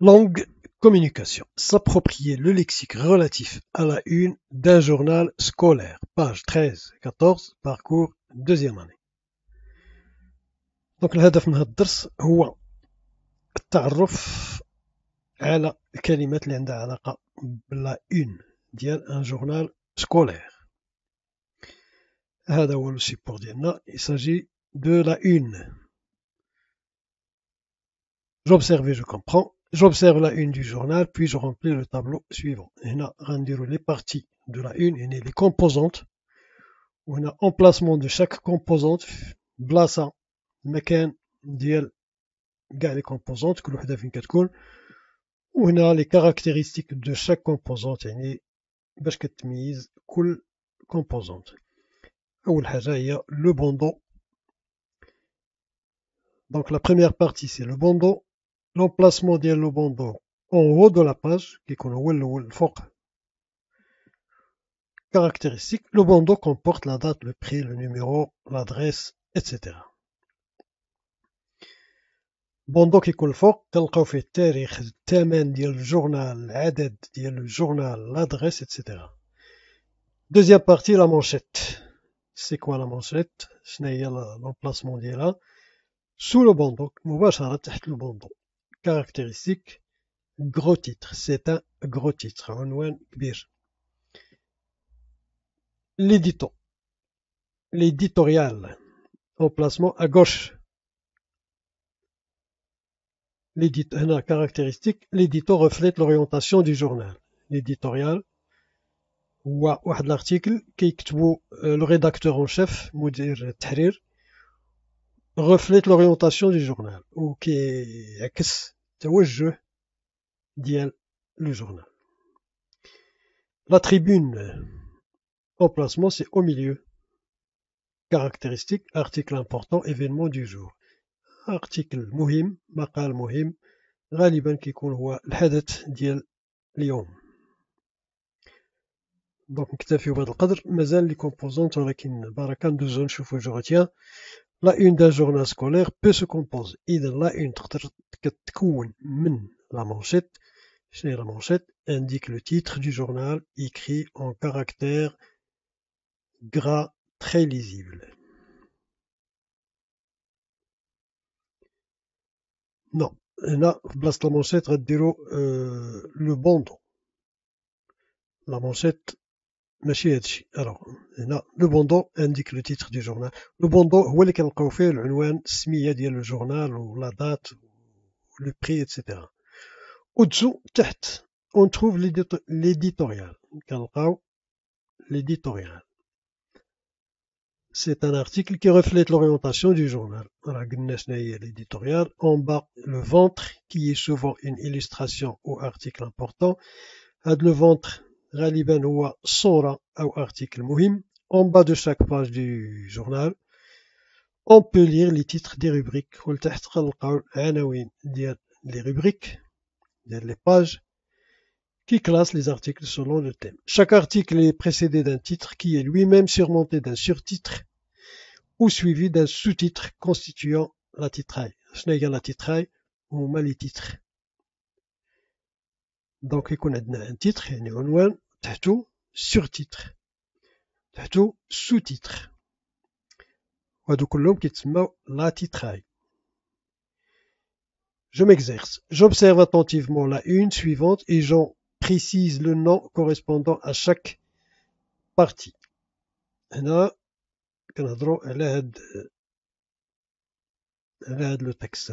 Langue Communication, s'approprier le lexique relatif à la une d'un journal scolaire, page 13-14, parcours deuxième année. Donc, الهدف de un journal scolaire. التعرف على الكلمات اللي عندها علاقة بلا اون ديال ان جورنال سكولير هذا هو J'observe et je comprends. J'observe la une du journal, puis je remplis le tableau suivant. On a rendu les parties de la une et les composantes. On a emplacement de chaque composante. Blasa, mekan, diel, gare, les composantes, que l'on a une cool. On a les caractéristiques de chaque composante. Et les basket mise, cool composante. On le le bandeau. Donc la première partie, c'est le bandeau l'emplacement de le en haut de la page qui est le fork". Caractéristique, le bandeau comporte la date, le prix, le numéro, l'adresse, etc. Bandeau qui coule le tel qu'on fait le journal, le journal, l'adresse, etc. Deuxième partie, la manchette. C'est quoi la manchette? Ce n'est l'emplacement de là. Sous le bandeau, va tête le bandeau caractéristique, gros titre. C'est un gros titre. L'édito. L'éditorial. Emplacement à gauche. l'édito, caractéristique, l'édito reflète l'orientation du journal. L'éditorial, ou un article qui euh, le rédacteur en chef, Moudir Tahrir, reflète l'orientation du journal, ou qui est où je dit le journal. La tribune, Emplacement, euh, placement, c'est au milieu. Caractéristique, article important, événement du jour. Article, Mouhim, Makal qui Raliban Kikulwa, l'hédit, dit Lyon. Donc, nous avons fait un cadre, mais elle est composante, elle est une barakane de zone, je le retiens. La une d'un journal scolaire peut se composer la une la manchette c'est la manchette indique le titre du journal écrit en caractère gras très lisible. Non, là, place la manchette, euh, le bandeau. La manchette alors, le bandeau indique le titre du journal. Le bandeau, c'est ce le journal, ou la date, le prix, etc. Au-dessous, on trouve l'éditorial. L'éditorial. C'est un article qui reflète l'orientation du journal. L'éditorial, en bas, le ventre, qui est souvent une illustration ou article important. Le ventre, غالبا article en bas de chaque page du journal on peut lire les titres des rubriques les rubriques les pages qui classent les articles selon le thème. Chaque article est précédé d'un titre qui est lui-même surmonté d'un surtitre ou suivi d'un sous-titre constituant la titraille. Ce n'est la titraille ou mal les titres. Donc, il on a un titre, et on a un titre sur titre, un sous titre. On va la Je m'exerce. J'observe attentivement la une suivante, et j'en précise le nom correspondant à chaque partie. Et on a a le texte.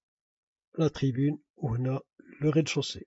la tribune on a le rez-de-chaussée.